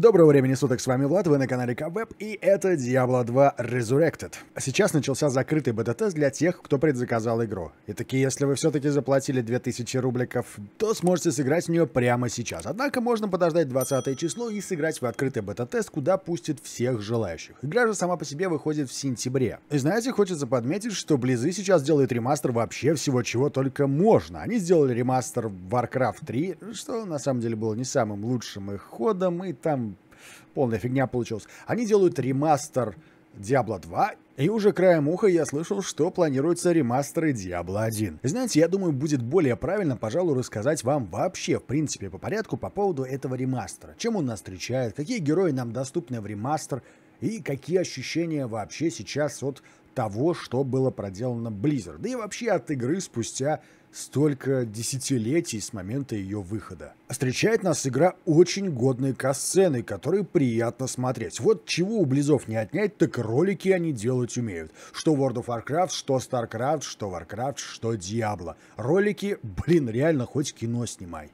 Доброго времени суток, с вами Влад, вы на канале Кабвеб, и это Diablo 2 Resurrected. Сейчас начался закрытый бета-тест для тех, кто предзаказал игру. И таки, если вы все-таки заплатили 2000 рубликов, то сможете сыграть в нее прямо сейчас. Однако можно подождать 20 число и сыграть в открытый бета-тест, куда пустит всех желающих. Игра же сама по себе выходит в сентябре. И знаете, хочется подметить, что Близы сейчас делает ремастер вообще всего чего только можно. Они сделали ремастер Warcraft 3, что на самом деле было не самым лучшим их ходом, и там полная фигня получилась. Они делают ремастер Diablo 2, и уже краем уха я слышал, что планируется ремастер Diablo 1. Знаете, я думаю, будет более правильно, пожалуй, рассказать вам вообще, в принципе, по порядку по поводу этого ремастера. Чем он нас встречает, какие герои нам доступны в ремастер, и какие ощущения вообще сейчас от того, что было проделано Blizzard. Да и вообще от игры спустя столько десятилетий с момента ее выхода. Встречает нас игра очень годные касцены, которые приятно смотреть. Вот чего у Близов не отнять, так ролики они делать умеют. Что World of Warcraft, что StarCraft, что Warcraft, что Diablo. Ролики, блин, реально хоть кино снимай.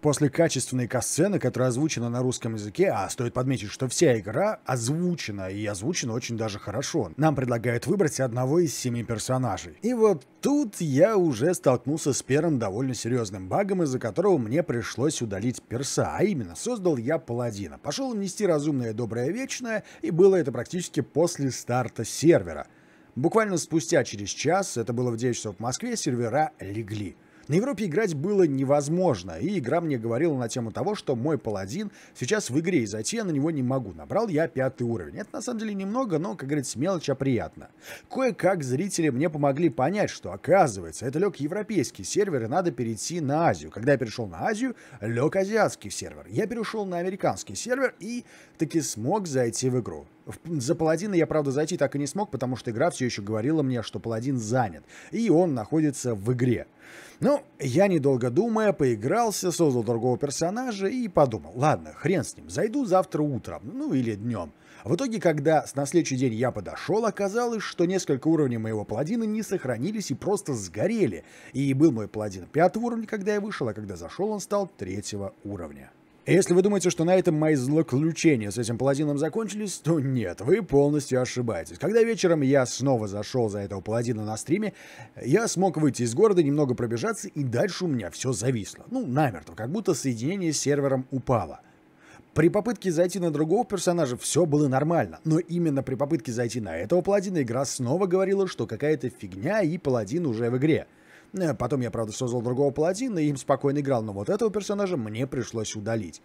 После качественной касцены, которая озвучена на русском языке, а стоит подметить, что вся игра озвучена, и озвучена очень даже хорошо, нам предлагают выбрать одного из семи персонажей. И вот тут я уже столкнулся с первым довольно серьезным багом, из-за которого мне пришлось удалить перса, а именно создал я паладина. Пошел им нести разумное, доброе, вечное, и было это практически после старта сервера. Буквально спустя через час, это было в 9 часов в Москве, сервера легли. На Европе играть было невозможно, и игра мне говорила на тему того, что мой паладин сейчас в игре, и зайти я на него не могу. Набрал я пятый уровень. Это на самом деле немного, но, как говорится, мелочь, а приятно. Кое-как зрители мне помогли понять, что, оказывается, это лег европейский сервер, и надо перейти на Азию. Когда я перешел на Азию, лег азиатский сервер. Я перешел на американский сервер и таки смог зайти в игру. За паладина я, правда, зайти так и не смог, потому что игра все еще говорила мне, что паладин занят, и он находится в игре. Ну, я, недолго думая, поигрался, создал другого персонажа и подумал, ладно, хрен с ним, зайду завтра утром, ну или днем. В итоге, когда на следующий день я подошел, оказалось, что несколько уровней моего паладина не сохранились и просто сгорели. И был мой паладин пятого уровня, когда я вышел, а когда зашел, он стал третьего уровня. Если вы думаете, что на этом мои злоключения с этим паладином закончились, то нет, вы полностью ошибаетесь. Когда вечером я снова зашел за этого паладина на стриме, я смог выйти из города, немного пробежаться, и дальше у меня все зависло. Ну, намертво, как будто соединение с сервером упало. При попытке зайти на другого персонажа все было нормально, но именно при попытке зайти на этого паладина игра снова говорила, что какая-то фигня и паладин уже в игре. Ну, а потом я, правда, создал другого паладина и им спокойно играл, но вот этого персонажа мне пришлось удалить.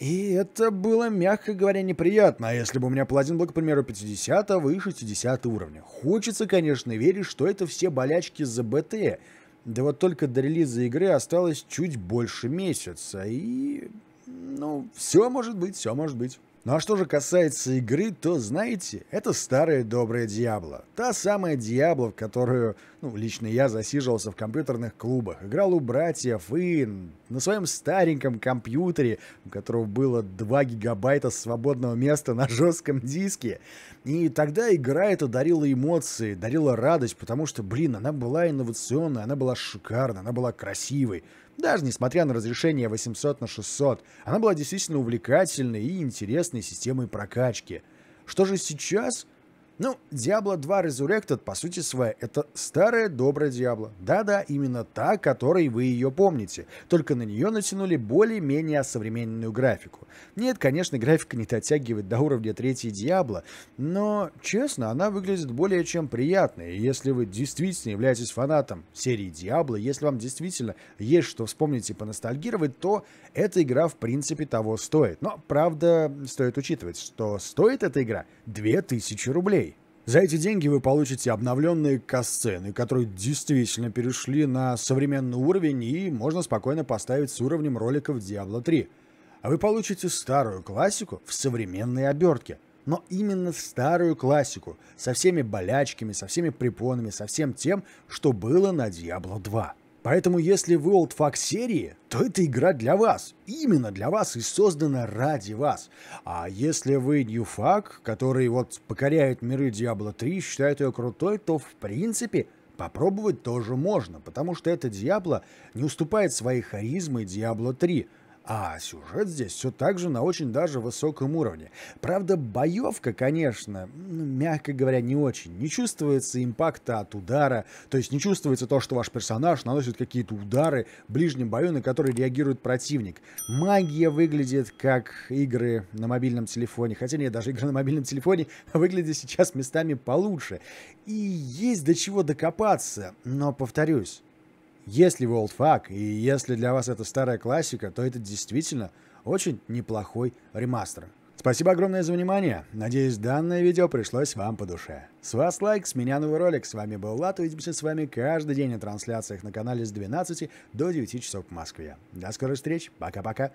И это было, мягко говоря, неприятно. А если бы у меня паладин был, к примеру, 50 и 60 уровня? Хочется, конечно, верить, что это все болячки за БТ. Да вот только до релиза игры осталось чуть больше месяца. И... Ну, все может быть, все может быть. Ну а что же касается игры, то, знаете, это старая добрая Диабло. Та самая Диабло, в которую, ну, лично я засиживался в компьютерных клубах, играл у братьев и на своем стареньком компьютере, у которого было 2 гигабайта свободного места на жестком диске. И тогда игра это дарила эмоции, дарила радость, потому что, блин, она была инновационной, она была шикарной, она была красивой. Даже несмотря на разрешение 800 на 600, она была действительно увлекательной и интересной системой прокачки. Что же сейчас? Ну, Diablo 2 Resurrected, по сути своя, это старая добрая Diablo. Да-да, именно та, которой вы ее помните. Только на нее натянули более-менее современную графику. Нет, конечно, графика не дотягивает до уровня третьей Diablo, но, честно, она выглядит более чем приятно. И если вы действительно являетесь фанатом серии Diablo, если вам действительно есть что вспомнить и поностальгировать, то эта игра, в принципе, того стоит. Но, правда, стоит учитывать, что стоит эта игра 2000 рублей. За эти деньги вы получите обновленные касцены, которые действительно перешли на современный уровень и можно спокойно поставить с уровнем роликов Diablo 3. А вы получите старую классику в современной обертке. Но именно старую классику, со всеми болячками, со всеми препонами, со всем тем, что было на Diablo 2. Поэтому если вы old олдфак серии, то эта игра для вас. Именно для вас и создана ради вас. А если вы new ньюфак, который вот покоряет миры Diablo 3, считает ее крутой, то в принципе попробовать тоже можно, потому что эта Diablo не уступает своей харизмой Diablo 3. А сюжет здесь все так же на очень даже высоком уровне. Правда, боевка, конечно, ну, мягко говоря, не очень. Не чувствуется импакта от удара, то есть не чувствуется то, что ваш персонаж наносит какие-то удары в ближнем бою, на которые реагирует противник. Магия выглядит как игры на мобильном телефоне, хотя нет, даже игры на мобильном телефоне выглядят сейчас местами получше. И есть до чего докопаться, но повторюсь, если вы олдфак, и если для вас это старая классика, то это действительно очень неплохой ремастер. Спасибо огромное за внимание. Надеюсь, данное видео пришлось вам по душе. С вас лайк, с меня новый ролик. С вами был Лат. Увидимся с вами каждый день на трансляциях на канале с 12 до 9 часов по Москве. До скорых встреч. Пока-пока.